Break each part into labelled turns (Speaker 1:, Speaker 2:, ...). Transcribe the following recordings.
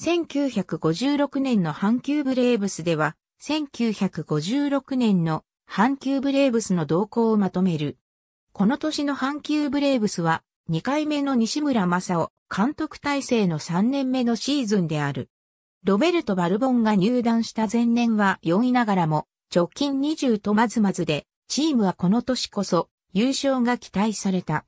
Speaker 1: 1956年の阪急ブレーブスでは、1956年の阪急ブレーブスの動向をまとめる。この年の阪急ブレーブスは、2回目の西村正夫監督体制の3年目のシーズンである。ロベルト・バルボンが入団した前年は4位ながらも、直近20とまずまずで、チームはこの年こそ優勝が期待された。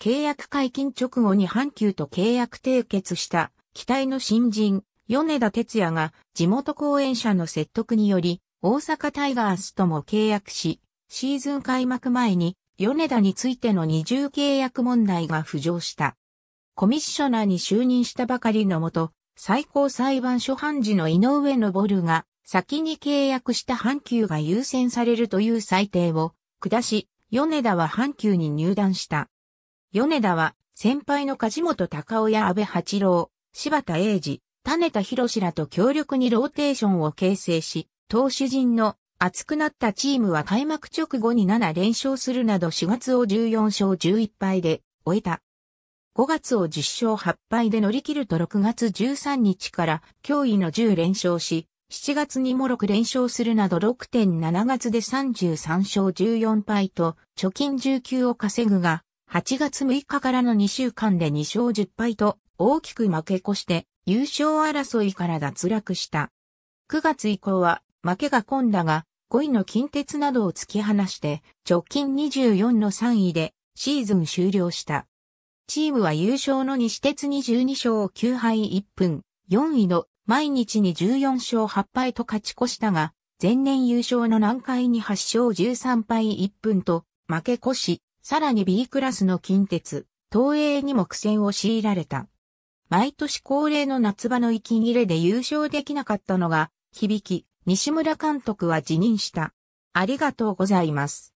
Speaker 1: 契約解禁直後に阪急と契約締結した期待の新人、米田哲也が地元後援者の説得により、大阪タイガースとも契約し、シーズン開幕前に、米田についての二重契約問題が浮上した。コミッショナーに就任したばかりのもと、最高裁判所判事の井上昇が、先に契約した阪急が優先されるという裁定を下し、米田は阪急に入団した。米田は先輩の梶本隆夫や安倍八郎、柴田英二、種田博士らと強力にローテーションを形成し、投手陣の熱くなったチームは開幕直後に7連勝するなど4月を14勝11敗で終えた。5月を10勝8敗で乗り切ると6月13日から驚異の10連勝し、7月にも6連勝するなど6.7月で33勝14敗と貯金19を稼ぐが、8月6日からの2週間で2勝10敗と大きく負け越して優勝争いから脱落した。9月以降は負けが込んだが5位の近鉄などを突き放して直近24の3位でシーズン終了した。チームは優勝の西鉄に12勝9敗1分、4位の毎日に14勝8敗と勝ち越したが、前年優勝の南海に8勝13敗1分と負け越し、さらに B クラスの近鉄、東映にも苦戦を強いられた。毎年恒例の夏場の息切れで優勝できなかったのが、響き、西村監督は辞任した。ありがとうございます。